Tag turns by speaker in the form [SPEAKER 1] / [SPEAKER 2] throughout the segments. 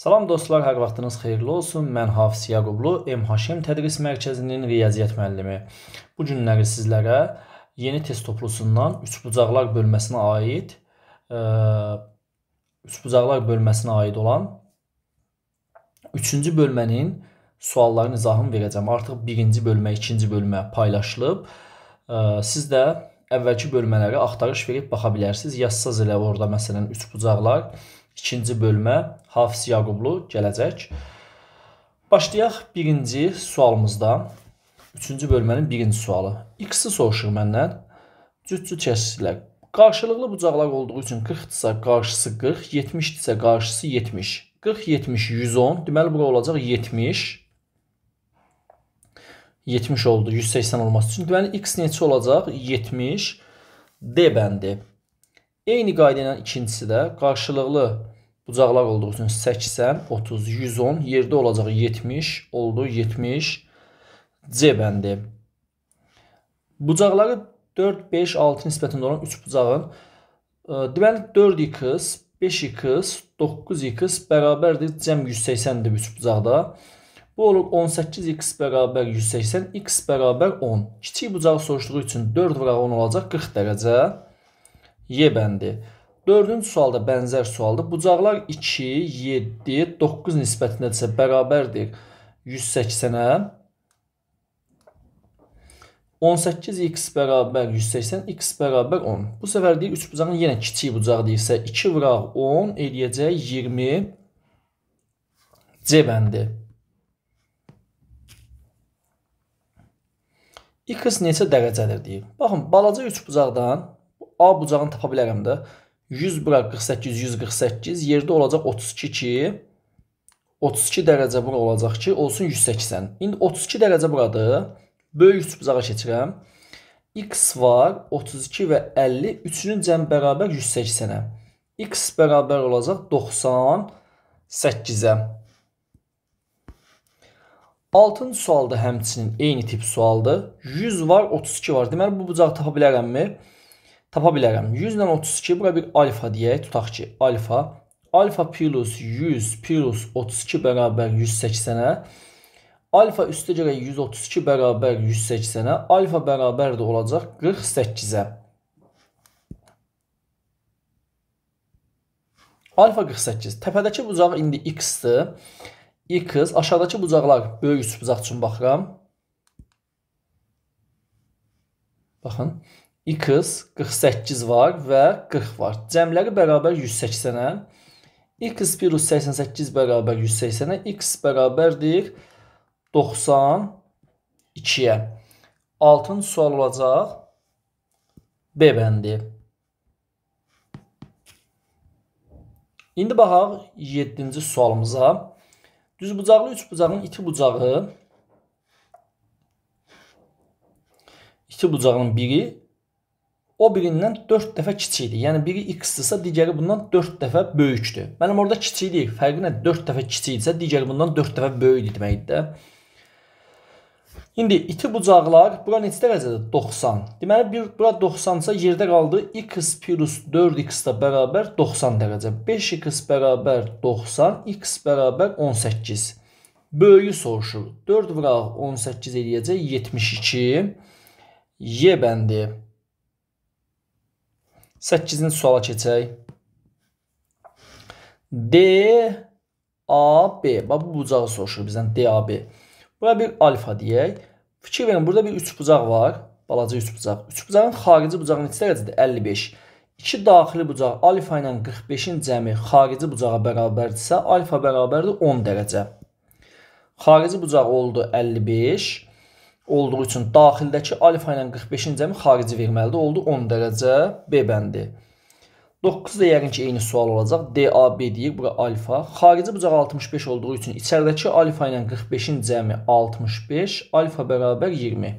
[SPEAKER 1] Salam dostlar, hər vaxtınız xeyirli olsun. Mən Hafiz Yaqublu, MHM Tədris Mərkəzinin riyaziyyat müəllimi. Bu günləri sizlərə yeni test toplusundan üçbucaqlar bölməsinə aid ə, e, üçbucaqlar bölməsinə aid olan 3-cü bölmənin suallarının izahını verəcəm. Artıq 1-ci bölmə, 2-ci bölmə paylaşılıb. Ə, e, siz də əvvəlki bölmələri axtarış verib baxa bilərsiniz. Yazsaz elə orada məsələn üçbucaqlar bucaqlar ikinci bölmə Hafiz Yaqublu gələcək. Başlayaq birinci sualımızdan. Üçüncü bölmənin birinci sualı. X-i soruşur məndən. Cütcü çəşidlə. Qarşılıqlı bucaqlar olduğu üçün 40-dırsa qarşısı 40, 70-dirsə qarşısı 70. 40, 70, 110. Deməli, bura olacaq 70. 70 oldu 180 olması üçün. Deməli, x neçə olacaq? 70. D bəndi. Eyni qayda ilə ikincisi də qarşılıqlı Uzaqlaq olduğu üçün 80, 30, 110, yerdə olacaq 70, oldu 70 C bəndi. Bucaqları 4, 5, 6 nisbətində olan 3 bucağın e, deməli 4x, 5x, 9x bərabərdir cəm 180-dir 3 bucaqda. Bu olur 18x bərabər 180, x bərabər 10. Kiçik bucağı soruşduğu üçün 4 vuraq 10 olacaq 40 dərəcə. Y bəndi. Dördüncü sualda bənzər sualdır. Bucaqlar 2, 7, 9 nisbətindədirsə bərabərdir 180-ə. 18x bərabər 180, x bərabər 10. Bu səfər deyir 3 bucağın yenə kiçik bucağı deyirsə 2 vıraq 10 eləyəcək 20 C bəndi. X neçə dərəcədir deyir. Baxın, balaca 3 bucaqdan A bucağını tapa bilərəm də. 100 bura 48, 148 yerdə olacaq 32 ki, 32 dərəcə bura olacaq ki, olsun 180. İndi 32 dərəcə buradır. Böyük üçbucağa keçirəm. X var 32 və 50, üçünün cəm bərabər 180-ə. X bərabər olacaq 98-ə. Altın sualda həmçinin eyni tip sualdır. 100 var, 32 var. Deməli, bu bucağı tapa bilərəmmi? mi? tapa bilərəm. 100-lə 32 bura bir alfa deyək. Tutaq ki, alfa. Alfa plus 100 plus 32 bərabər 180-ə. Alfa üstə görə 132 bərabər 180-ə, alfa bərabər də olacaq 48-ə. Alfa 48. Təpədəki bucaq indi x-dir. x, aşağıdakı bucaqlar böyük üç bucaq üçün baxıram. Baxın x 48 var və 40 var. Cəmləri bərabər 180-ə. x plus 88 bərabər 180-ə. x bərabərdir 92-yə. Altın sual olacaq B bəndi. İndi baxaq 7-ci sualımıza. Düzbucaqlı üçbucağın iti bucağı iti bucağının biri o birindən 4 dəfə kiçikdir. Yəni biri x-dirsə, digəri bundan 4 dəfə böyükdür. Mənim orada kiçik deyil, fərqi nə? 4 dəfə kiçikdirsə, digəri bundan 4 dəfə böyükdür deməkdir də. İndi iti bucaqlar bura neçə dərəcədir? 90. Deməli bir bura 90-sa yerdə qaldı x 4x də bərabər 90 dərəcə. 5x bərabər 90, x bərabər 18. Böyüyü soruşur. 4 vuraq 18 eləyəcək 72. Y bəndi. 8-ci suala keçək. D A B. Bax bu bucağı soruşur bizdən D A B. Bura bir alfa deyək. Fikir verin, burada bir üç bucaq var. Balaca üç bucaq. Üç bucağın xarici bucağı neçə dərəcədir? 55. 2 daxili bucaq alfa ilə 45-in cəmi xarici bucağa bərabərdirsə, alfa bərabərdir 10 dərəcə. Xarici bucaq oldu 55 olduğu üçün daxildəki alfa ilə 45-ci cəmi xarici verməlidir. Oldu 10 dərəcə B bəndi. 9 da yəqin ki, eyni sual olacaq. DAB deyir, bura alfa. Xarici bucaq 65 olduğu üçün içəridəki alfa ilə 45-in cəmi 65, alfa bərabər 20.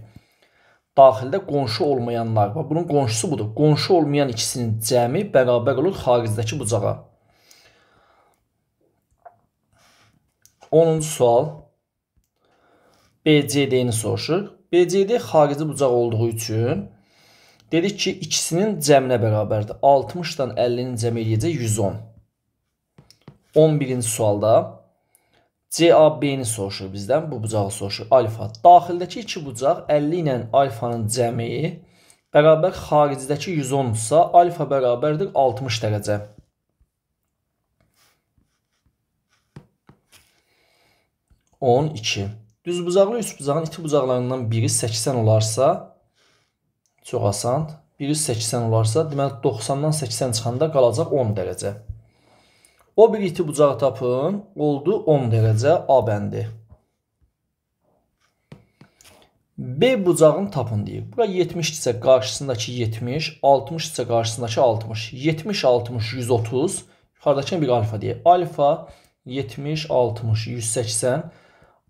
[SPEAKER 1] Daxildə qonşu olmayanlar var. Bunun qonşusu budur. Qonşu olmayan ikisinin cəmi bərabər olur xaricidəki bucağa. 10-cu sual. BCD-ni soruşuruq. BCD xarici bucaq olduğu üçün dedik ki, ikisinin cəminə bərabərdir. 60-dan 50-nin cəmi eləyəcək 110. 11-ci sualda CAB-ni soruşur bizdən, bu bucağı soruşur. Alfa. Daxildəki iki bucaq 50 ilə alfanın cəmi bərabər xaricidəki 110-sa, alfa bərabərdir 60 dərəcə. On iki. Düzbucaqlı üçbucağın iti bucaqlarından biri 80 olarsa çox asan. Biri 80 olarsa, deməli 90-dan 80 çıxanda qalacaq 10 dərəcə. O bir iti bucağı tapın, oldu 10 dərəcə A bəndi. B bucağını tapın deyir. Bura 70 isə qarşısındakı 70, 60 isə qarşısındakı 60. 70 60 130, yuxarıdakı bir alfa deyir. Alfa 70 60 180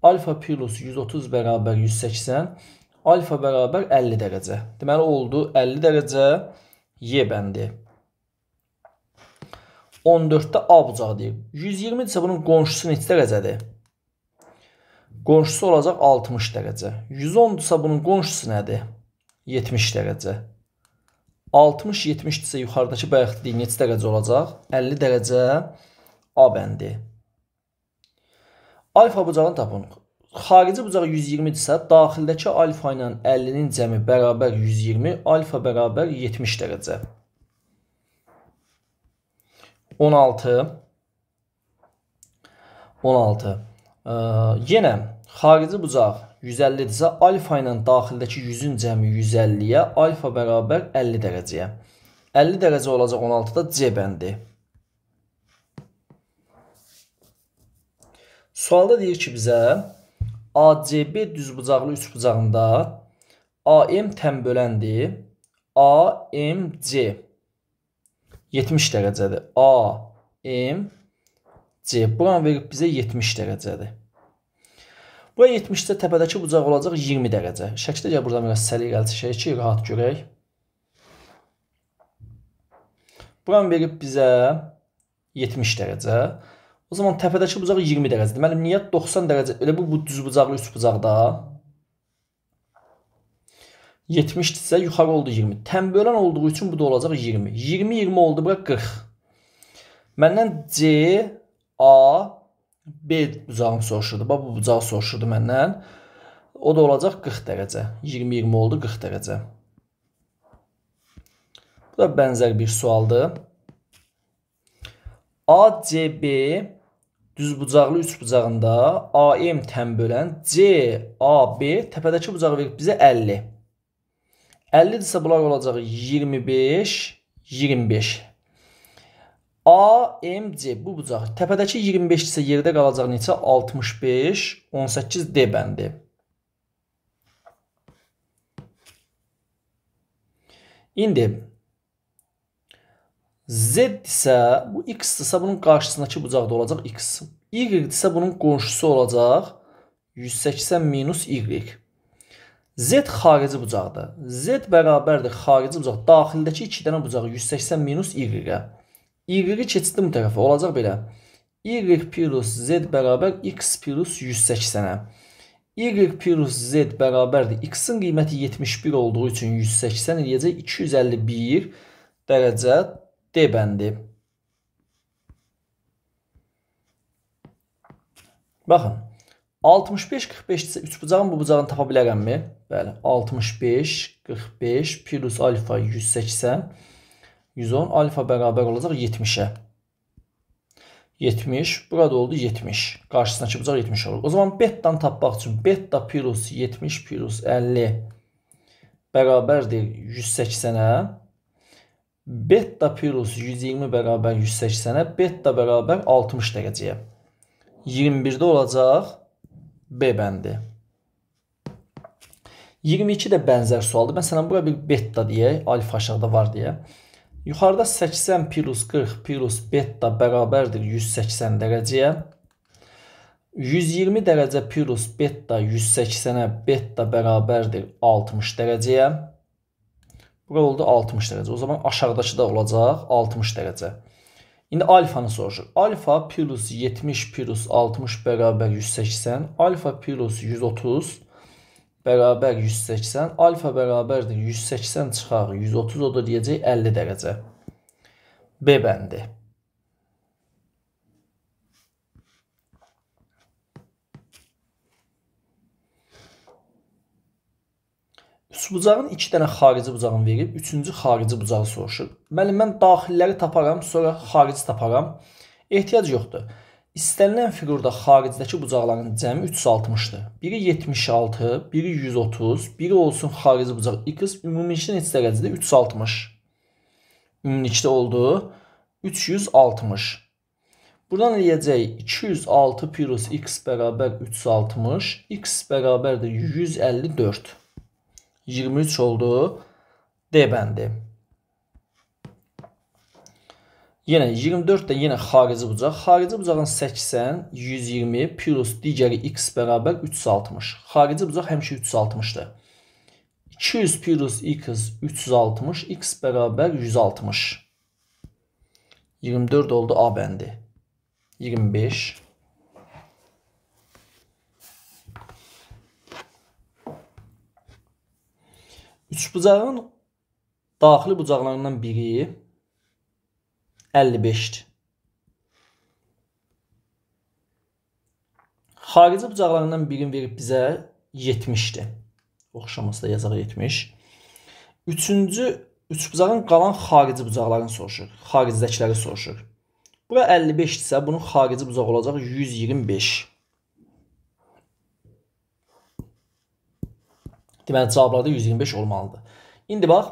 [SPEAKER 1] Alfa plus 130 bərabər 180, alfa bərabər 50 dərəcə. Deməli oldu 50 dərəcə Y bəndi. 14-də A bucağı deyib. 120 isə bunun qonşusu neçə dərəcədir? Qonşusu olacaq 60 dərəcə. 110-dürsə bunun qonşusu nədir? 70 dərəcə. 60-70 isə yuxarıdakı bayaq dediyi neçə dərəcə olacaq? 50 dərəcə A bəndi. Alfa bucağını tapın. Xarici bucaq 120-dirsə, daxildəki alfa ilə 50-nin cəmi bərabər 120, alfa bərabər 70 dərəcə. 16 16. Ə, yenə xarici bucaq 150-dirsə, alfa ilə daxildəki 100-ün cəmi 150-yə, alfa bərabər 50 dərəcəyə. 50 dərəcə olacaq 16-da C bəndi. Sualda deyir ki, bizə ACB düzbucaqlı üçbucağında AM tən böləndir. AMC 70 dərəcədir. AMC buranı verib bizə 70 dərəcədir. Bura 70-də təpədəki bucaq olacaq 20 dərəcə. Şəkildə gəl burada mürəssəli irəli çəkək ki, rahat görək. Buranı verib bizə 70 dərəcə. O zaman təpədəki bucaq 20 dərəcədir. Mənim niyyət 90 dərəcə. Elə bu, bu düz bucaqlı üst bucaqda 70-dirsə yuxarı oldu 20. Tənbölən olduğu üçün bu da olacaq 20. 20 20 oldu bura 40. Məndən C A B bucağını soruşurdu. Bax bu bucağı soruşurdu məndən. O da olacaq 40 dərəcə. 20 20 oldu 40 dərəcə. Bu da bənzər bir sualdır. ACB düzbucaqlı üçbucağında AM tən bölən CAB təpədəki bucağı verib bizə 50. 50 isə bunlar olacaq 25, 25. AMC bu bucaq təpədəki 25 isə yerdə qalacaq neçə? 65, 18 D bəndi. İndi Z isə bu x isə bunun qarşısındakı bucaqda olacaq x. Y isə bunun qonşusu olacaq 180 minus y. Z xarici bucaqdır. Z bərabərdir xarici bucaq daxildəki 2 dənə bucaq 180 minus y-ə. Y-i keçirdim bu tərəfə olacaq belə. Y plus Z bərabər x plus 180-ə. Y plus Z bərabərdir. X-in qiyməti 71 olduğu üçün 180 eləyəcək 251 dərəcə D bəndi. Baxın. 65-45 isə üçbucağın bu bucağını tapa bilərəmmi? Bəli. 65-45 plus alfa 180 110 alfa bərabər olacaq 70-ə. 70, burada oldu 70. Qarşısındakı bucaq 70 olur. O zaman betadan tapmaq üçün beta plus 70 plus 50 bərabərdir 180-ə. Beta plus 120 bərabər 180-ə, beta bərabər 60 dərəcəyə. 21-də olacaq B bəndi. 22 də bənzər sualdır. Məsələn, bura bir beta deyək, alfa aşağıda var deyə. Yuxarıda 80 plus 40 plus beta bərabərdir 180 dərəcəyə. 120 dərəcə plus beta 180-ə beta bərabərdir 60 dərəcəyə. Bura oldu 60 dərəcə. O zaman aşağıdakı da olacaq 60 dərəcə. İndi alfanı soruşur. Alfa plus 70 plus 60 bərabər 180. Alfa plus 130 bərabər 180. Alfa bərabərdir 180 çıxar 130 o da deyəcək 50 dərəcə. B bəndi. bucağın iki dənə xarici bucağını verib, üçüncü xarici bucağı soruşur. Müəllim, mən daxilləri taparam, sonra xarici taparam. Ehtiyac yoxdur. İstənilən fiqurda xaricdəki bucaqların cəmi 360-dır. Biri 76, biri 130, biri olsun xarici bucaq x, ümumilikdə neçə dərəcədir? 360. Ümumilikdə oldu 360. Buradan eləyəcəyik 206 plus x bərabər 360, x bərabər də 154. 23 oldu D bəndi. Yenə 24 də yenə xarici bucaq. Xarici bucağın 80, 120 plus digəri x bərabər 360. Xarici bucaq həmişə 360-dır. 200 plus x 360, x bərabər 160. 24 oldu A bəndi. 25. Üçbucağın daxili bucaqlarından biri 55-dir. Xarici bucaqlarından birini verib bizə 70-dir. Oxşaması da yazaq 70. Üçüncü üçbucağın qalan xarici bucaqlarını soruşur. Xaricdəkiləri soruşur. Bura 55 isə bunun xarici bucaq olacaq 125. Deməli cavablarda 125 olmalıdır. İndi bax,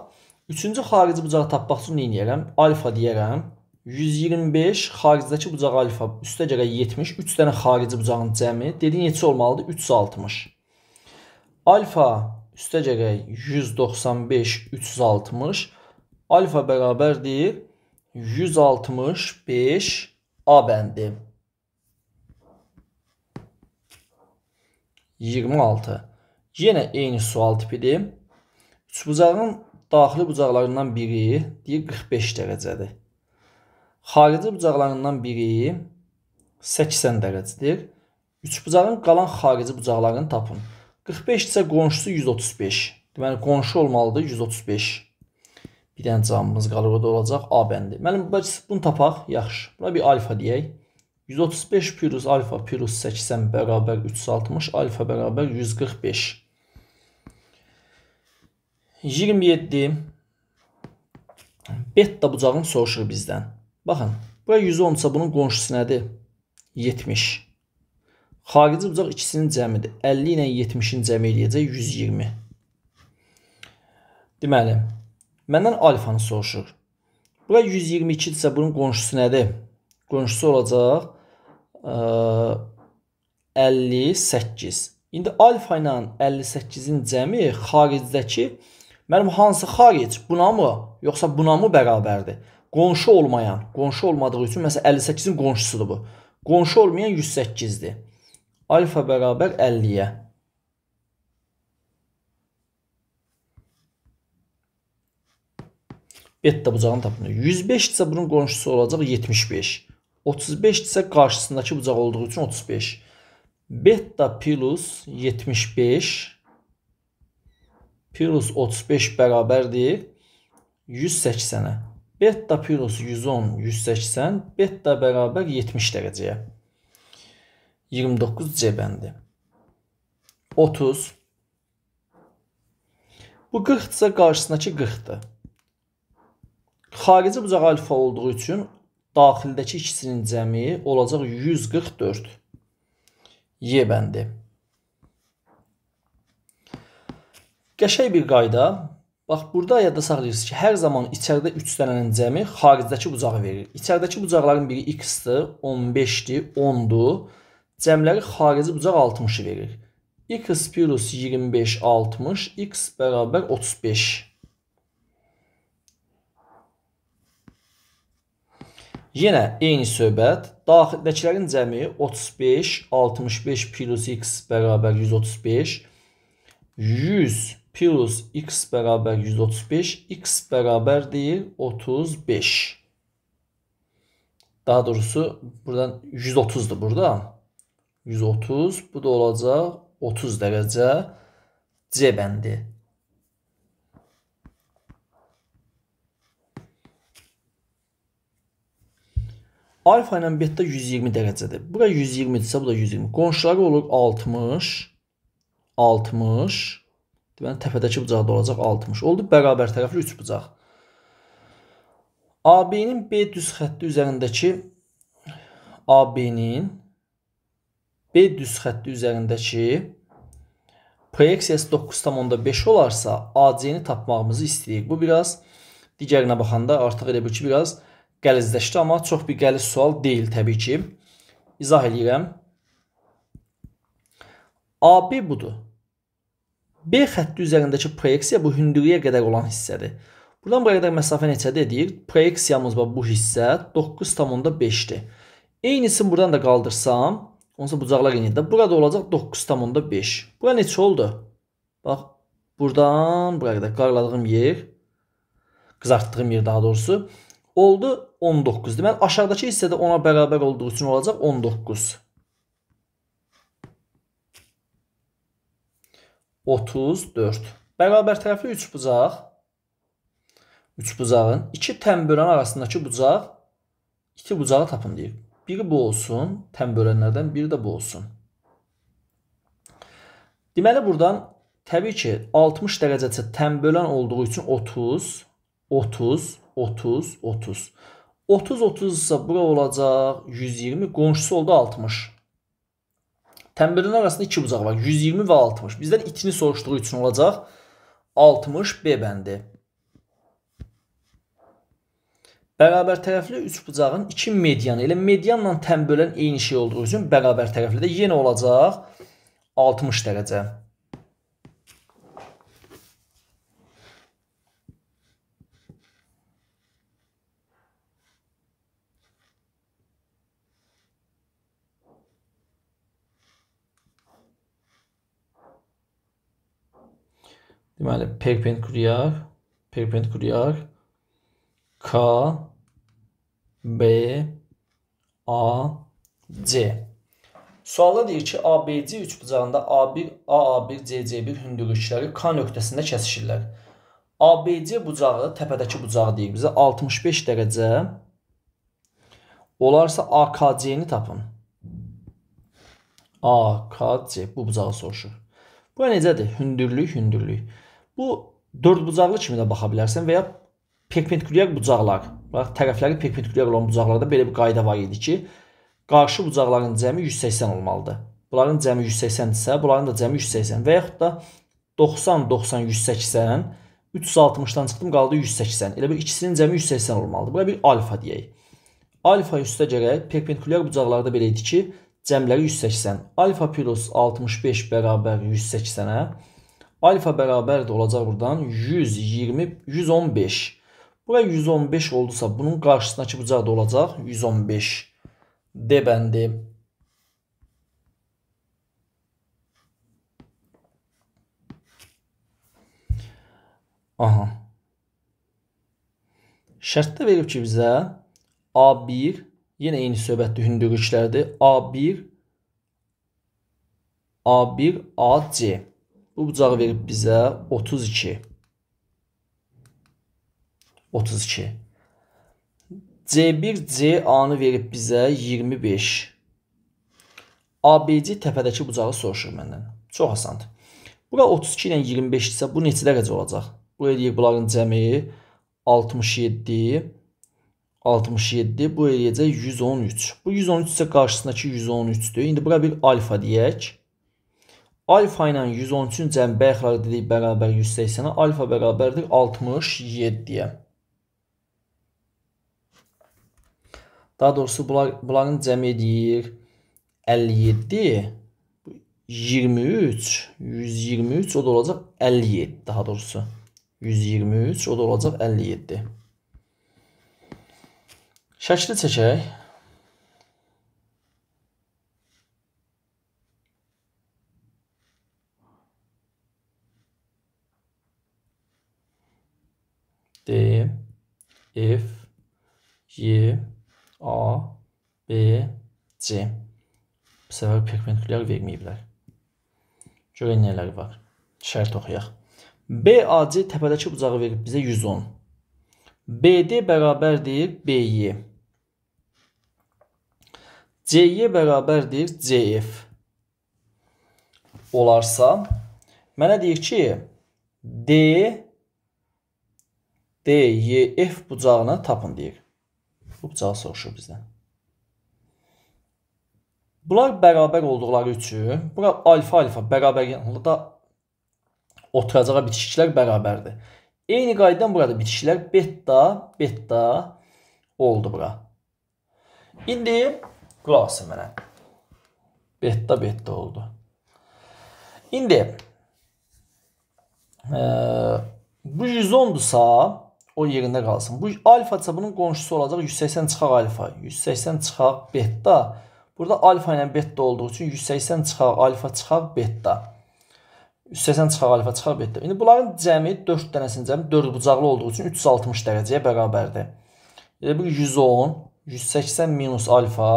[SPEAKER 1] üçüncü xarici bucağı tapmaq üçün nə edərəm? Alfa deyərəm. 125 xaricdəki bucaq alfa üstə görə 70, 3 dənə xarici bucağın cəmi. Dedi neçə olmalıdır? 360. Alfa üstə görə 195, 360. Alfa bərabərdir 165 A bəndi. 26. Yenə eyni sual tipidir. Üçbucağın daxili bucaqlarından biri deyir 45 dərəcədir. Xarici bucaqlarından biri 80 dərəcədir. Üçbucağın qalan xarici bucaqlarını tapın. 45 isə qonşusu 135. Deməli qonşu olmalıdır 135. Bir dənə cavabımız qalır, o da olacaq A bəndi. Müəllim, bunu tapaq, yaxşı. Buna bir alfa deyək. 135 pürüz alfa pürüz 80 bərabər 360, alfa bərabər 145. 27 beta bucağını soruşur bizdən. Baxın, bura 110-sa bunun qonşusu nədir? 70. Xarici bucaq ikisinin cəmidir. 50 ilə 70-in cəmi eləyəcək 120. Deməli, məndən alfanı soruşur. Bura 122 isə bunun qonşusu nədir? Qonşusu olacaq 58. İndi alfa ilə 58-in cəmi xaricdəki mənim hansı xaric? Buna mı, yoxsa buna mı bərabərdir? Qonşu olmayan, qonşu olmadığı üçün məsəl 58-in qonşusudur bu. Qonşu olmayan 108-dir. Alfa bərabər 50-yə. Betta bucağını tapınır. 105 isə bunun qonşusu olacaq 75. 35 isə qarşısındakı bucaq olduğu üçün 35. Beta plus 75 plus 35 bərabərdir 180-ə. Beta plus 110, 180, beta bərabər 70 dərəcəyə. 29 C bəndi. 30. Bu 40 isə qarşısındakı 40-dır. Xarici bucaq alfa olduğu üçün daxildəki ikisinin cəmi olacaq 144. Y bəndi. Qəşəng bir qayda. Bax, burada yadda saxlayırsınız ki, hər zaman içəridə 3 dənənin cəmi xaricdəki bucağı verir. İçəridəki bucaqların biri x-dir, 15-dir, 10-dur. Cəmləri xarici bucaq 60-ı verir. x plus 25, 60, x bərabər 35. Yenə eyni söhbət. Daxildəkilərin cəmi 35, 65 plus x bərabər 135. 100 plus x bərabər 135. x bərabərdir 35. Daha doğrusu buradan 130-dur burada. 130, bu da olacaq 30 dərəcə C bəndi. Alfa ilə beta 120 dərəcədir. Bura 120-dirsə, bu da 120. Qonşuları olur 60, 60. Deməli yəni təpədəki bucaqda olacaq 60. Oldu bərabər tərəfli 3 bucaq. AB-nin B düz xətti üzərindəki AB-nin B düz xətti üzərindəki proyeksiyası 9,5 olarsa AC-ni tapmağımızı istəyirik. Bu biraz digərinə baxanda artıq elə bil ki, biraz qəlizləşdi, amma çox bir qəliz sual deyil təbii ki. İzah eləyirəm. AB budur. B xətti üzərindəki proyeksiya bu hündürlüyə qədər olan hissədir. Buradan buraya qədər məsafə neçədir deyir? Proyeksiyamız var bu hissə 9,5-dir. Eynisini buradan da qaldırsam, onsa bucaqlar eynidir. Burada olacaq 9,5. Bura neçə oldu? Bax, buradan buraya qədər qarladığım yer, qızartdığım yer daha doğrusu oldu 19. Deməli aşağıdakı hissədə 10-a bərabər olduğu üçün olacaq 19. 34. Bərabər tərəfli 3 bucaq. 3 bucağın 2 tənbölən arasındakı bucaq 2 bucağı tapın deyir. Biri bu olsun, tənbölənlərdən biri də bu olsun. Deməli buradan təbii ki 60 dərəcəsi tənbölən olduğu üçün 30 30, 30, 30. 30, 30 isə bura olacaq 120, qonşusu oldu 60. Tənbəlin arasında iki bucaq var. 120 və 60. Bizdən itini soruşduğu üçün olacaq 60 B bəndi. Bərabər tərəfli 3 bucağın 2 medianı. Elə medianla tənbölən eyni şey olduğu üçün bərabər tərəfli də yenə olacaq 60 dərəcə. Deməli, perpendikulyar, perpendikulyar K B A C. Sualda deyir ki, ABC üçbucağında A1, AA1, CC1 hündürlükləri K nöqtəsində kəsişirlər. ABC bucağı təpədəki bucağı deyir bizə 65 dərəcə olarsa AKC-ni tapın. AKC bu bucağı soruşur. Bu necədir? Hündürlük, hündürlük. Bu dördbucaqlı kimi də baxa bilərsən və ya perpendikulyar bucaqlar. Bax, tərəfləri perpendikulyar olan bucaqlarda belə bir qayda var idi ki, qarşı bucaqların cəmi 180 olmalıdır. Bunların cəmi 180 isə, bunların da cəmi 180 və yaxud da 90, 90, 180, 360-dan çıxdım, qaldı 180. Elə bir ikisinin cəmi 180 olmalıdır. Bura bir alfa deyək. Alfa üstə gərək perpendikulyar bucaqlarda belə idi ki, cəmləri 180. Alfa plus 65 bərabər 180-ə. Alfa bərabərdir olacaq buradan 120, 115. Bura 115 oldusa bunun qarşısındakı bucaq da olacaq 115. D bəndi. Aha. Şərtdə verib ki bizə A1 yenə eyni söhbətli hündürlüklərdir. A1 A1 AC. Bu bucağı verib bizə 32. 32. C1 CA-nı verib bizə 25. ABC təpədəki bucağı soruşur məndən. Çox asandır. Bura 32 ilə 25 isə bu neçə dərəcə olacaq? Bu eləyir bunların cəmi 67, 67, bu eləyəcək 113. Bu 113 isə qarşısındakı 113-dür. İndi bura bir alfa deyək. Alfa ilə 113-ün cəmbə ixrac dedik bərabər 180-ə. Alfa bərabərdir 67-yə. Daha doğrusu bunlar, bunların cəmi edir 57, 23, 123 o da olacaq 57 daha doğrusu. 123 o da olacaq 57. Şəkli çəkək. F, Y, A, B, C. Bu səfər perpendikulyar verməyiblər. Görək nələr var. Şərt oxuyaq. BAC təpədəki bucağı verib bizə 110. BD bərabərdir BY. CY bərabərdir CF. Olarsa mənə deyir ki, D D, Y, F bucağını tapın deyir. Bu bucağı soruşur bizdən. Bunlar bərabər olduqları üçün bura alfa-alfa bərabər yanında yəni oturacağı bitişiklər bərabərdir. Eyni qaydadan burada bitişiklər beta, beta oldu bura. İndi qulaq asın mənə. Beta, beta oldu. İndi e, bu 110-dursa o yerində qalsın. Bu alfa isə bunun qonşusu olacaq 180 çıxaq alfa. 180 çıxaq beta. Burada alfa ilə beta olduğu üçün 180 çıxaq alfa çıxaq beta. 180 çıxaq alfa çıxaq beta. İndi bunların cəmi 4 dənəsinin cəmi 4 bucaqlı olduğu üçün 360 dərəcəyə bərabərdir. Elə bir 110, 180 minus alfa,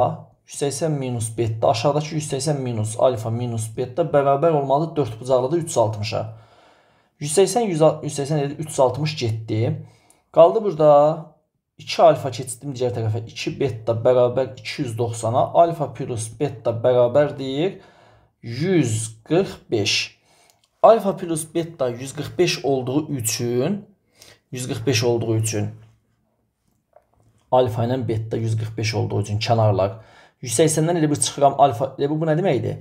[SPEAKER 1] 180 minus beta, aşağıdakı 180 minus alfa minus beta bərabər olmalıdır 4 bucaqlıda 360-a. 180, 180, 180 360 getdi. Qaldı burada 2 alfa keçdim digər tərəfə. 2 beta bərabər 290-a. Alfa plus beta bərabərdir 145. Alfa plus beta 145 olduğu üçün 145 olduğu üçün alfa ilə beta 145 olduğu üçün kənarlar 180-dən elə bir çıxıram alfa. Elə bu, bu nə deməkdir?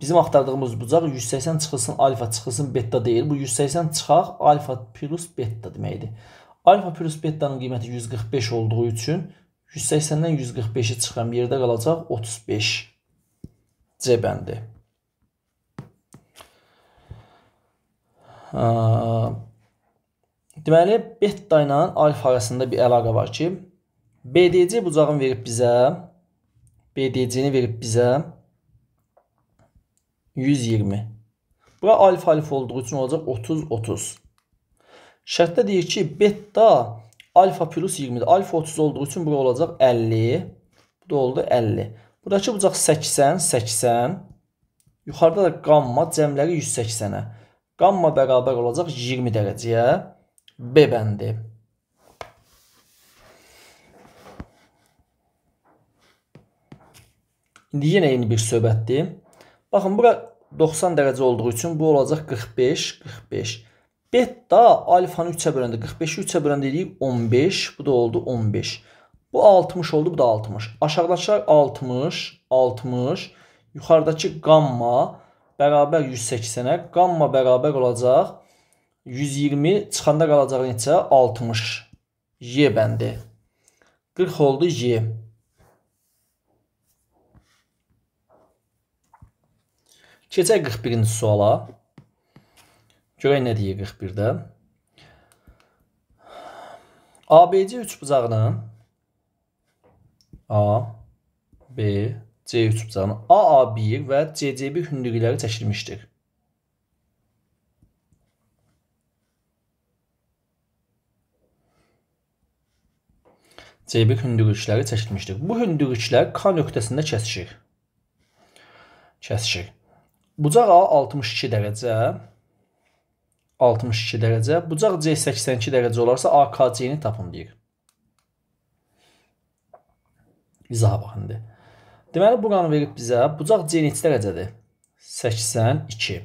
[SPEAKER 1] Bizim axtardığımız bucaq 180 çıxılsın alfa, çıxılsın beta deyil. Bu 180 çıxaq alfa plus beta deməkdir. Alfa plus betanın qiyməti 145 olduğu üçün 180-dən 145-i çıxan yerdə qalacaq 35 C bəndi. Deməli, beta ilə alfa arasında bir əlaqə var ki, BDC bucağını verib bizə, BDC-ni verib bizə 120. Bura alfa alfa olduğu üçün olacaq 30-30. Şərtdə deyir ki, beta alfa plus 20-dir. Alfa 30 olduğu üçün bura olacaq 50. Bu da oldu 50. Buradakı bucaq 80, 80. Yuxarıda da qamma cəmləri 180-ə. Qamma bərabər olacaq 20 dərəcəyə. B bəndi. İndi yenə eyni bir söhbətdir. Baxın, bura 90 dərəcə olduğu üçün bu olacaq 45, 45. Beta alfanı 3-ə böləndə 45-i 3-ə böləndə eləyib 15. Bu da oldu 15. Bu 60 oldu, bu da 60. Aşağıdakılar 60, 60. Yuxarıdakı qamma bərabər 180-ə. Qamma bərabər olacaq 120 çıxanda qalacaq neçə? 60. Y bəndi. 40 oldu Y. Keçək 41-ci suala. Görək nə deyir 41-də. ABC üçbucağının A B C üçbucağının AA1 və CC1 hündürlükləri çəkilmişdir. C1 hündürlükləri çəkilmişdir. Bu hündürlüklər K nöqtəsində kəsişir. Kəsişir. Bucaq A 62 dərəcə, 62 dərəcə, bucaq C 82 dərəcə olarsa AKC-ni tapın deyir. İzaha baxın indi. Deməli buranı verib bizə. Bucaq C neçə dərəcədir? 82.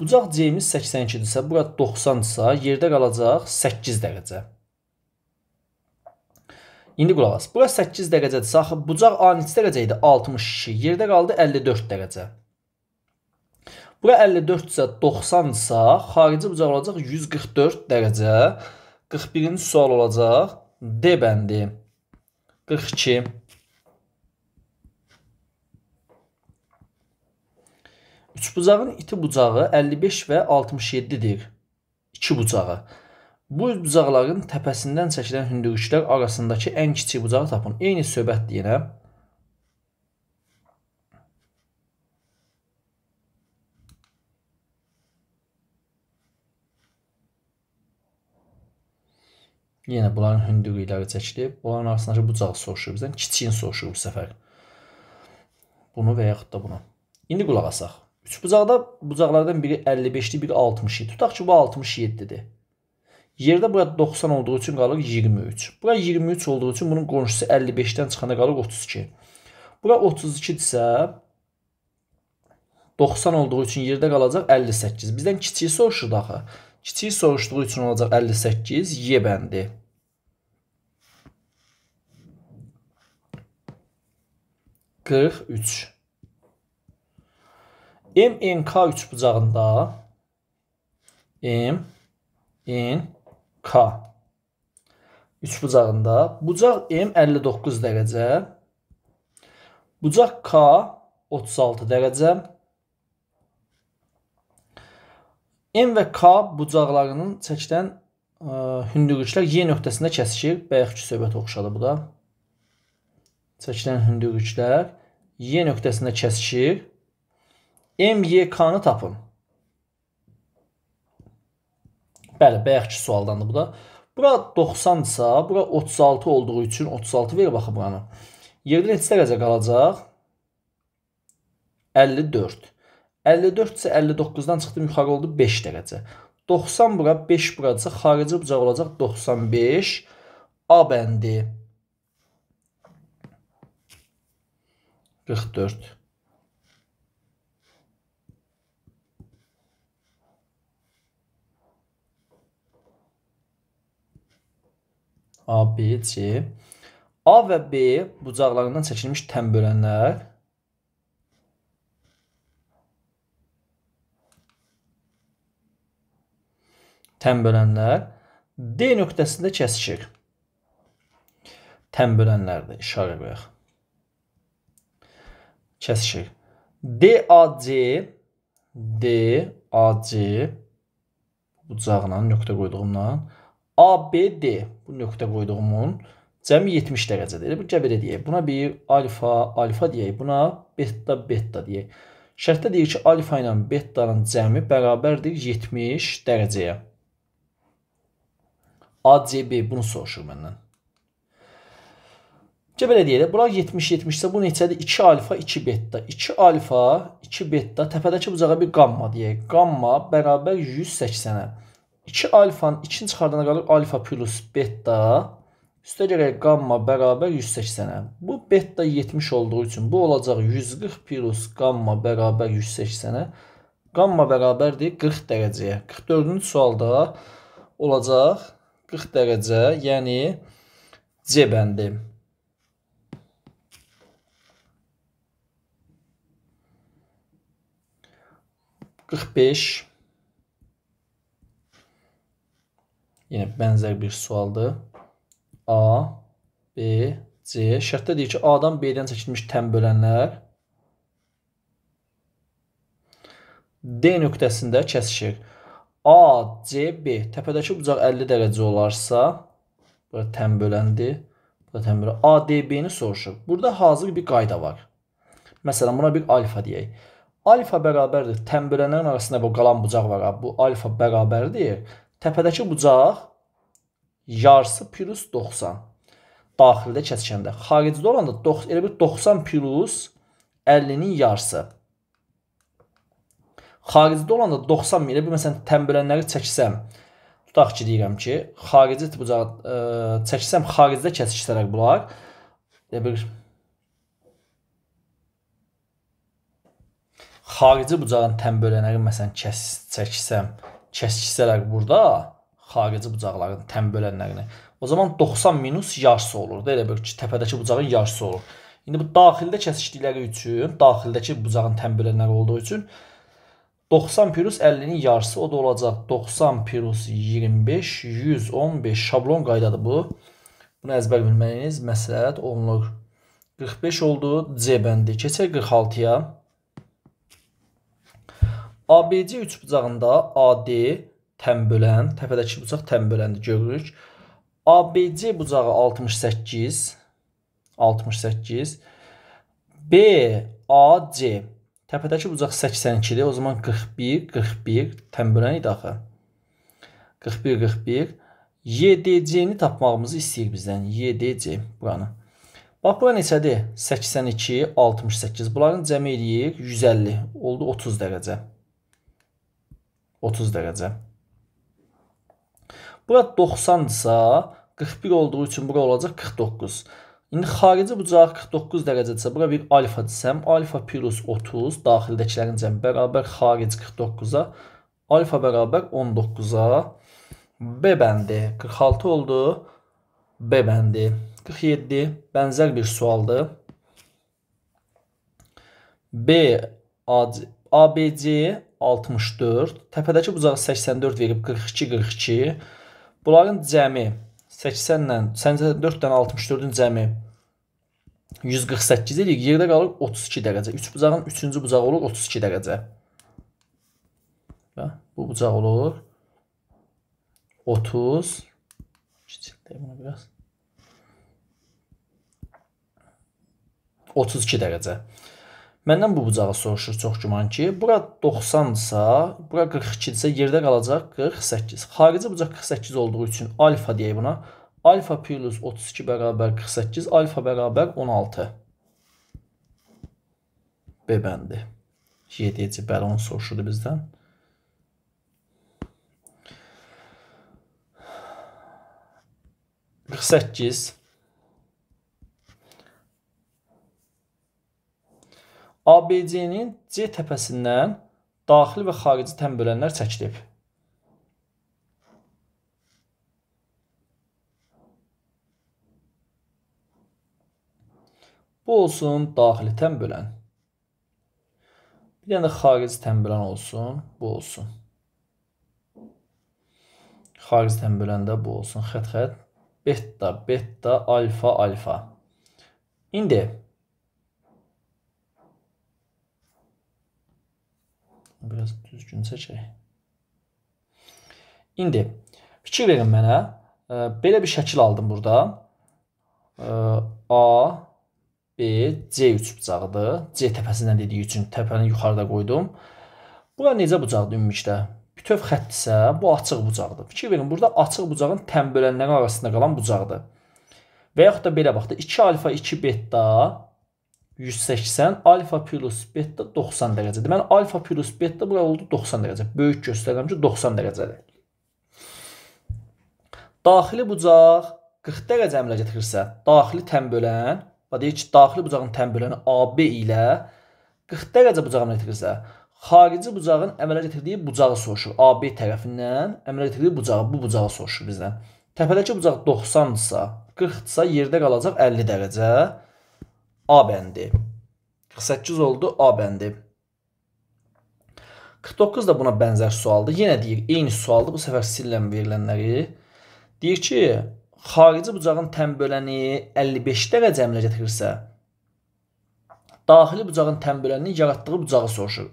[SPEAKER 1] Bucaq C-miz 82-dirsə, bura 90-dırsa, yerdə qalacaq 8 dərəcə. İndi qulaq as. Bura 8 dərəcədirsə, axı bucaq A neçə dərəcə idi? 62. Yerdə qaldı 54 dərəcə. Bura 54-sə 90-sa, xarici bucaq olacaq 144 dərəcə. 41-ci sual olacaq D bəndi. 42. Üçbucağın iti bucağı 55 və 67-dir. İki bucağı. Bu bucaqların təpəsindən çəkilən hündürlüklər arasındakı ən kiçik bucağı tapın. Eyni söhbətdir yenə. Yenə bunların hündürlükləri çəkilib. Onların arasındakı bucaq soruşur bizdən. Kiçiyin soruşur bu səfər. Bunu və yaxud da bunu. İndi qulaq asaq. Üç bucaqda bucaqlardan biri 55-dir, biri 60-dır. Tutaq ki, bu 67-dir. Yerdə burada 90 olduğu üçün qalır 23. Bura 23 olduğu üçün bunun qonşusu 55-dən çıxanda qalır 32. Bura 32-dirsə 90 olduğu üçün yerdə qalacaq 58. Bizdən kiçiyi soruşur axı. Kiçik soruşduğu üçün olacaq 58 Y bəndi. Qırx üç. MNK üç bucağında MNK üç bucağında bucaq M 59 dərəcə, bucaq K 36 dərəcə, M və K bucaqlarının çəkidən ə, e, hündürlüklər Y nöqtəsində kəsişir. Bayaqki söhbət oxşadı bu da. Çəkilən hündürlüklər Y nöqtəsində kəsişir. M, Y, K-nı tapın. Bəli, bayaqki sualdandır bu da. Bura 90-dırsa, bura 36 olduğu üçün 36 ver baxı buranı. Yerdə neçə dərəcə qalacaq? 54. 54 isə 59-dan çıxdım yuxarı oldu 5 dərəcə. 90 bura, 5 buracı, xarici bucaq olacaq 95 A bəndi. 44. A, B, C. A və B bucaqlarından çəkilmiş tən bölənlər təm bölənlər D nöqtəsində kəsişir. Təm bölənlərdir, işarə qoyaq. Kəsişir. DAC DAC bucağla nöqtə qoyduğumla ABD bu nöqtə qoyduğumun cəmi 70 dərəcədir. Bu qəbir edək. Buna bir alfa, alfa deyək. Buna beta, beta deyək. Şərtdə deyir ki, alfa ilə betanın cəmi bərabərdir 70 dərəcəyə. ACB bunu soruşur məndən. Gəl belə deyək, bura 70-70 isə bu neçədir? 2 alfa, 2 beta. 2 alfa, 2 beta təpədəki bucağa bir qamma deyək. Qamma bərabər 180-ə. 2 alfanın 2-ni çıxardana qalır alfa plus beta. Üstə gələk qamma bərabər 180-ə. Bu beta 70 olduğu üçün bu olacaq 140 plus qamma bərabər 180-ə. Qamma bərabərdir 40 dərəcəyə. 44-cü sualda olacaq 40 dərəcə, yəni C bəndi. Qırx beş. Yenə bənzər bir sualdır. A, B, C. Şərtdə deyir ki, A-dan B-dən çəkilmiş təm bölənlər D nöqtəsində kəsişir. ACB təpədəki bucaq 50 dərəcə olarsa, bura tən böləndir. Bura tən bölən ADB-ni soruşur. Burada hazır bir qayda var. Məsələn, buna bir alfa deyək. Alfa bərabərdir. Tən bölənlərin arasında bu qalan bucaq var. Bu alfa bərabərdir. Təpədəki bucaq yarısı plus 90. Daxildə kəskəndə. Xaricdə olanda elə bir 90 plus 50-nin yarısı. Xaricdə olanda 90 min, elə bir məsələn tənbələnləri çəksəm, tutaq ki, deyirəm ki, xarici bucaq ə, e, çəksəm xaricdə kəsişdirək bunlar. Elə bir xarici bucağın tənbələnləri məsələn kəs çəksəm, kəsişdirək burada xarici bucaqların tənbələnlərini. O zaman 90 minus yarısı olur da, elə bir ki, təpədəki bucağın yarısı olur. İndi bu daxildə kəsişdikləri üçün, daxildəki bucağın tənbələnləri olduğu üçün 90 plus 50-nin yarısı o da olacaq 90 plus 25 115 şablon qaydadır bu. Bunu əzbər bilməyiniz məsləhət olunur. 45 oldu C bəndi. Keçək 46-ya. ABC üç bucağında AD təmbölən, təpədəki bucaq təmböləndir görürük. ABC bucağı 68 68 BAC Təpədəki bucaq 82-dir. O zaman 41, 41 tənbələn idi axı. 41, 41. YDC-ni tapmağımızı istəyir bizdən. YDC buranı. Bax, bura neçədir? 82, 68. Bunların cəmi eləyir 150. Oldu 30 dərəcə. 30 dərəcə. Bura 90-dırsa, 41 olduğu üçün bura olacaq 49. 49. İndi xarici bucaq 49 dərəcədirsə, bura bir alfa desəm, alfa plus 30 daxildəkilərin cəmi bərabər xarici 49-a, alfa bərabər 19-a. B bəndi 46 oldu. B bəndi 47 bənzər bir sualdır. B ABC 64, təpədəki bucağı 84 verib 42 42. Bunların cəmi 80 ilə 84 dən 64-ün cəmi 148 edir. Yerdə qalır 32 dərəcə. 3 Üç bucağın 3-cü bucağı olur 32 dərəcə. Və bu bucaq olur 30 kiçildəyim bunu biraz. 32 dərəcə. Məndən bu bucağı soruşur çox güman ki, bura 90-dsa, bura 42-dirsə yerdə qalacaq 48. Xarici bucaq 48 olduğu üçün alfa deyək buna. Alfa plus 32 bərabər 48, alfa bərabər 16. B bəndi. 7-ci bəli onu soruşurdu bizdən. Qırx səkkiz. ABC-nin C təpəsindən daxili və xarici tən bölənlər çəkilib. Bu olsun daxili tən bölən. Bir dənə xarici tən bölən olsun, bu olsun. Xarici tən bölən də bu olsun. Xət-xət beta, beta, alfa, alfa. İndi Biraz düzgün çəkək. İndi fikir verin mənə. Belə bir şəkil aldım burada. A B C üç bucağıdır. C təpəsindən dediyi üçün təpəni yuxarıda qoydum. Bura necə bucaqdır ümumilikdə? Bütöv xətt isə bu açıq bucaqdır. Fikir verin, burada açıq bucağın təm bölənləri arasında qalan bucaqdır. Və yaxud da belə baxdı. 2 alfa 2 beta 180, alfa plus beta 90 dərəcə. Deməli alfa plus beta bura oldu 90 dərəcə. Böyük göstərirəm ki, 90 dərəcədir. Daxili bucaq 40 dərəcə əmələ gətirirsə, daxili tən bölən, bax deyək ki, daxili bucağın tən böləni AB ilə 40 dərəcə bucağı əmələ gətirirsə, xarici bucağın əmələ gətirdiyi bucağı soruşur. AB tərəfindən əmələ gətirdiyi bucağı, bu bucağı soruşur bizdən. Təpədəki bucaq 90-dırsa, 40-dırsa yerdə qalacaq 50 dərəcə. A bəndi. 48 oldu A bəndi. 49 da buna bənzər sualdır. Yenə deyir, eyni sualdır. Bu səfər silən verilənləri. Deyir ki, xarici bucağın tənböləni 55 dərəcə əmələ gətirirsə, daxili bucağın tənböləninin yaratdığı bucağı soruşur.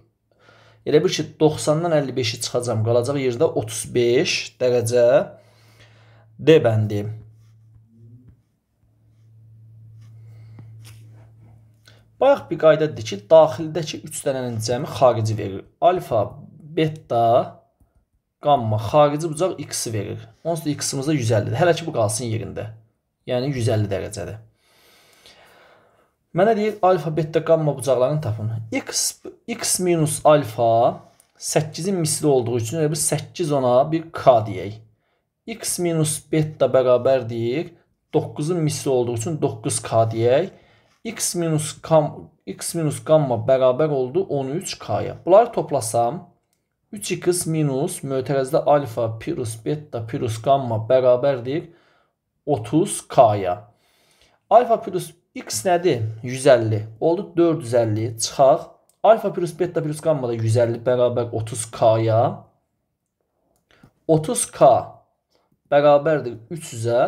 [SPEAKER 1] Elə bir ki, 90-dan 55-i çıxacam, qalacaq yerdə 35 dərəcə D bəndi. Bayaq bir qaydadır ki, daxildəki 3 dənənin cəmi xarici verir. Alfa, beta, qamma xarici bucaq x verir. Onsuz da x-imiz də 150-dir. Hələ ki bu qalsın yerində. Yəni 150 dərəcədir. Mənə deyir alfa, beta, qamma bucaqlarını tapın. x x minus alfa 8-in misli olduğu üçün elə bir 8 ona bir k deyək. x minus beta bərabərdir 9-un misli olduğu üçün 9k deyək. x minus, kam, x minus gamma beraber oldu 13k'ya. Bunları toplasam 3x minus mötərizdə alfa plus beta plus gamma bərabərdir 30k-ya. Alfa plus x nədir? 150. Oldu 450. Çıxaq. Alfa plus beta plus gamma da 150 beraber 30k-ya. 30k bərabərdir 300-ə.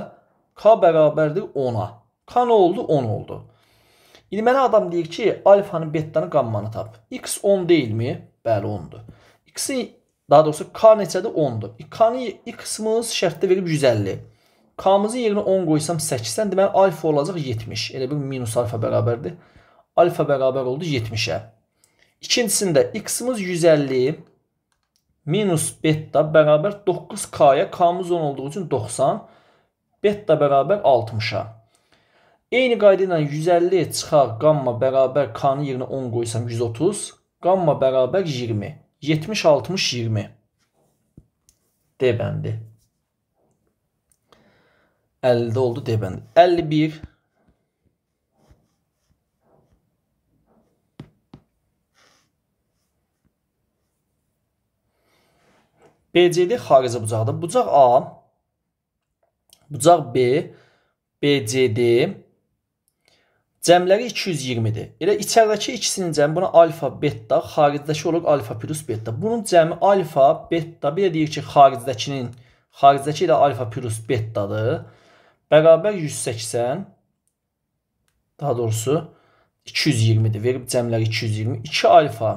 [SPEAKER 1] K bərabərdir 300'e k bərabərdir 10'a a K nə oldu? 10 oldu. İndi mənə adam deyir ki, alfanın betanın qammanı tap. X 10 deyilmi? Bəli, 10-dur. X-i daha doğrusu k neçədir? 10-dur. K-nı x-imiz şərtdə verib 150. K-mızın yerinə 10 qoysam 80, deməli alfa olacaq 70. Elə bir minus alfa bərabərdir. Alfa bərabər oldu 70-ə. İkincisində x-imiz 150 minus beta bərabər 9k-ya. K-mız 10 olduğu üçün 90. Beta bərabər 60-a. Eyni qayda ilə 150 çıxar qamma bərabər k-nın yerinə 10 qoysam 130, qamma bərabər 20. 70 60 20. D bəndi. 50-də oldu D bəndi. 51 BCD xarici bucaqdır. Bucaq A, bucaq B, BCD Cəmləri 220-dir. Elə içəridəki ikisinin cəmi buna alfa, beta, xaricdəki olur alfa plus beta. Bunun cəmi alfa, beta, bir də deyir ki, xaricdəkinin, xaricdəki ilə alfa plus betadır. Bərabər 180, daha doğrusu 220-dir. Verib cəmləri 220. 2 alfa,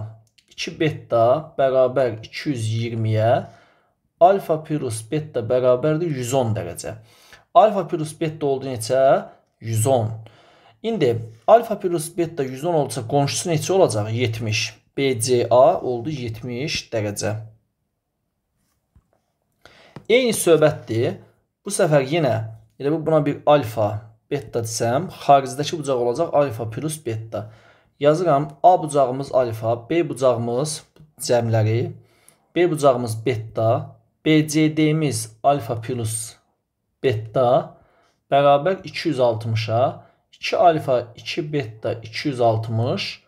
[SPEAKER 1] 2 beta bərabər 220-yə, alfa plus beta bərabərdir 110 dərəcə. Alfa plus beta oldu neçə? 110. İndi alfa plus beta 110 olsa qonşusu neçə olacaq? 70. BCA oldu 70 dərəcə. Eyni söhbətdir. Bu səfər yenə elə bu buna bir alfa beta desəm, xaricdəki bucaq olacaq alfa plus beta. Yazıram A bucağımız alfa, B bucağımız cəmləri, B bucağımız beta, BCD-miz alfa plus beta bərabər 260-a 2 alfa 2 beta 260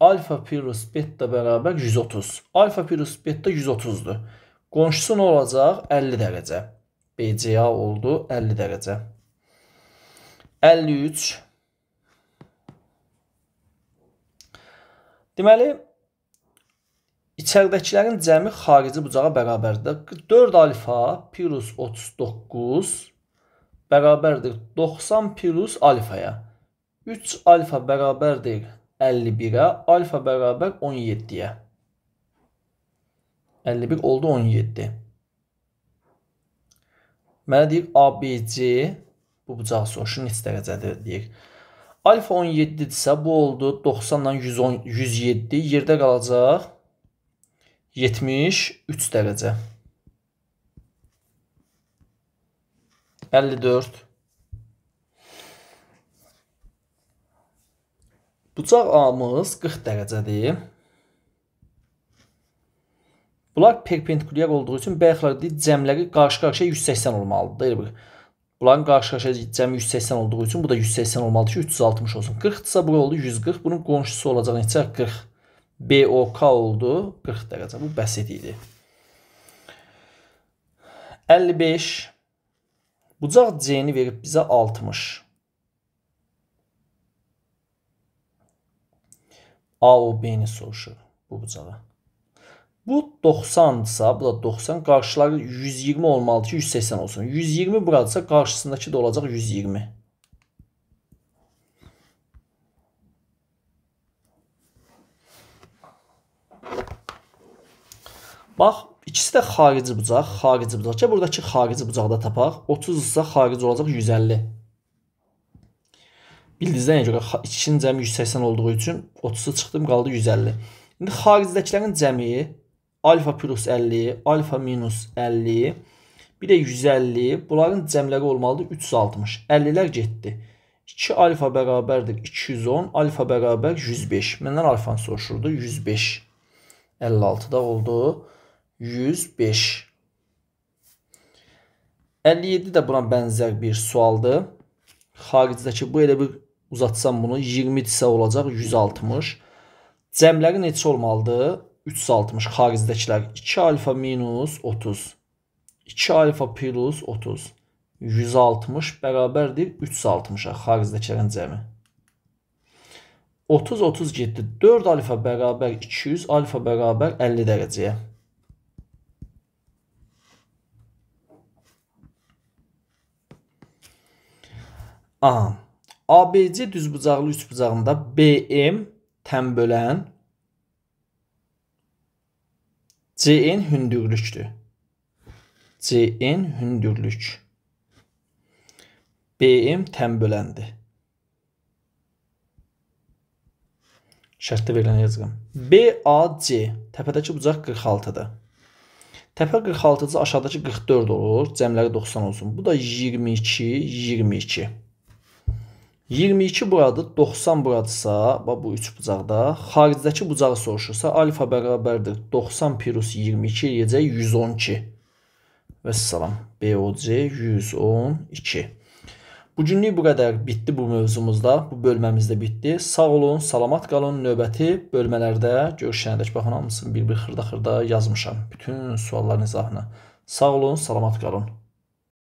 [SPEAKER 1] alfa plus beta bərabər 130. Alfa plus beta 130-dur. Qonşusu nə olacaq? 50 dərəcə. BCA oldu 50 dərəcə. 53 Deməli içəridəkilərin cəmi xarici bucağa bərabərdir. 4 alfa plus 39 bərabərdir 90 plus alfaya. 3 alfa bərabərdir 51-ə, alfa bərabər 17-yə. 51 oldu 17. Mənə deyir ABC bu bucaq soruşur neçə dərəcədir deyir. Alfa 17-dirsə bu oldu 90-dan 110 107, yerdə qalacaq 73 dərəcə. 54 Bucaq amız 40 dərəcədir. Bunlar perpendikulyar olduğu üçün bəxlərdə cəmləri qarşı-qarşıya 180 olmalıdır. Bunların qarşı-qarşıya cəmi 180 olduğu üçün bu da 180 olmalıdır ki 360 olsun. 40-dırsa bura oldu 140. Bunun qonşusu olacaq neçə? 40. BOK oldu 40 dərəcə. Bu bəsit idi. 55 Bucaq C-ni verib bizə 60. AOB-ni soruşur bu bucağa. Bu 90-dırsa, bu da 90, qarşıları 120 olmalıdır ki, 180 olsun. 120 buradırsa, qarşısındakı da olacaq 120. Bax, İkisi də xarici bucaq, xarici bucaq. Gəl buradakı xarici bucaqda tapaq. 30-sa xarici olacaq 150. Bildiyinizdən görə ikisinin cəmi 180 olduğu üçün 30-u çıxdım, qaldı 150. İndi xaricidəkilərin cəmi alfa plus 50, alfa minus 50, bir də 150. Bunların cəmləri olmalıdır 360. 50-lər getdi. 2 alfa bərabərdir 210, alfa bərabər 105. Məndən alfanı soruşurdu 105. 56 da oldu. 105. 57 də buna bənzər bir sualdır. Xaricdəki bu elə bir uzatsam bunu 20 isə olacaq 160. Cəmləri neçə olmalıdır? 360 xaricdəkilər 2 alfa minus 30. 2 alfa plus 30. 160 bərabərdir 360-a xaricdəkilərin cəmi. 30 37 4 alfa bərabər 200 alfa bərabər 50 dərəcəyə. A. ABC düzbucaqlı üçbucağında BM tənbölən CN hündürlükdür. CN hündürlük. BM tənböləndir. Şərtdə verilən yazıqım. BAC təpədəki bucaq 46-dır. Təpə 46-cı aşağıdakı 44 olur, cəmləri 90 olsun. Bu da 22, 22. 22 buradır, 90 buradırsa, bu 3 bucaqda, xaricdəki bucağı soruşursa, alfa bərabərdir 90 plus 22 eləyəcək 112. Və salam, BOC 112. Bugünlük bu qədər bitdi bu mövzumuzda, bu bölməmizdə bitdi. Sağ olun, salamat qalın, növbəti bölmələrdə görüşənədək baxın hamısını bir-bir xırda-xırda yazmışam, bütün sualların izahını. Sağ olun, salamat qalın.